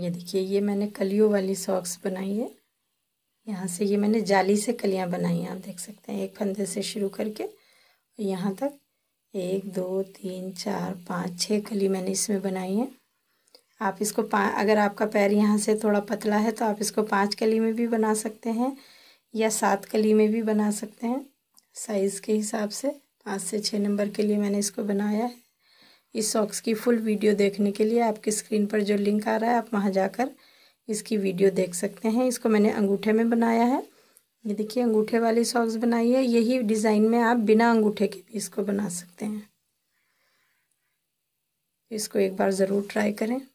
ये देखिए ये मैंने कलियों वाली सॉक्स बनाई है यहाँ से ये मैंने जाली से कलियाँ बनाई हैं आप देख सकते हैं एक फंदे से शुरू करके यहाँ तक एक दो तीन चार पाँच छः कली मैंने इसमें बनाई है आप इसको पा अगर आपका पैर यहाँ से थोड़ा पतला है तो आप इसको पाँच कली में भी बना सकते हैं या सात कली में भी बना सकते हैं साइज़ के हिसाब से पाँच से छः नंबर के लिए मैंने इसको बनाया है इस सॉक्स की फुल वीडियो देखने के लिए आपकी स्क्रीन पर जो लिंक आ रहा है आप वहाँ जाकर इसकी वीडियो देख सकते हैं इसको मैंने अंगूठे में बनाया है ये देखिए अंगूठे वाली सॉक्स बनाई है यही डिज़ाइन में आप बिना अंगूठे के भी इसको बना सकते हैं इसको एक बार ज़रूर ट्राई करें